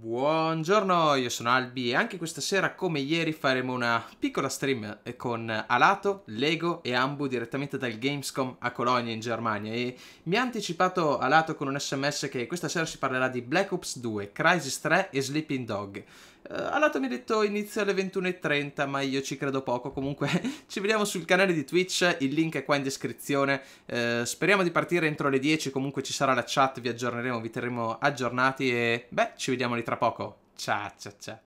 Buongiorno, io sono Albi e anche questa sera come ieri faremo una piccola stream eh, con Alato, Lego e Ambu direttamente dal Gamescom a Colonia in Germania e mi ha anticipato Alato con un sms che questa sera si parlerà di Black Ops 2, Crisis 3 e Sleeping Dog. Eh, Alato mi ha detto inizio alle 21.30, ma io ci credo poco. Comunque, ci vediamo sul canale di Twitch, il link è qua in descrizione. Eh, speriamo di partire entro le 10, comunque ci sarà la chat, vi aggiorneremo, vi terremo aggiornati e beh, ci vediamo lì tra poco. Ciao, ciao, ciao.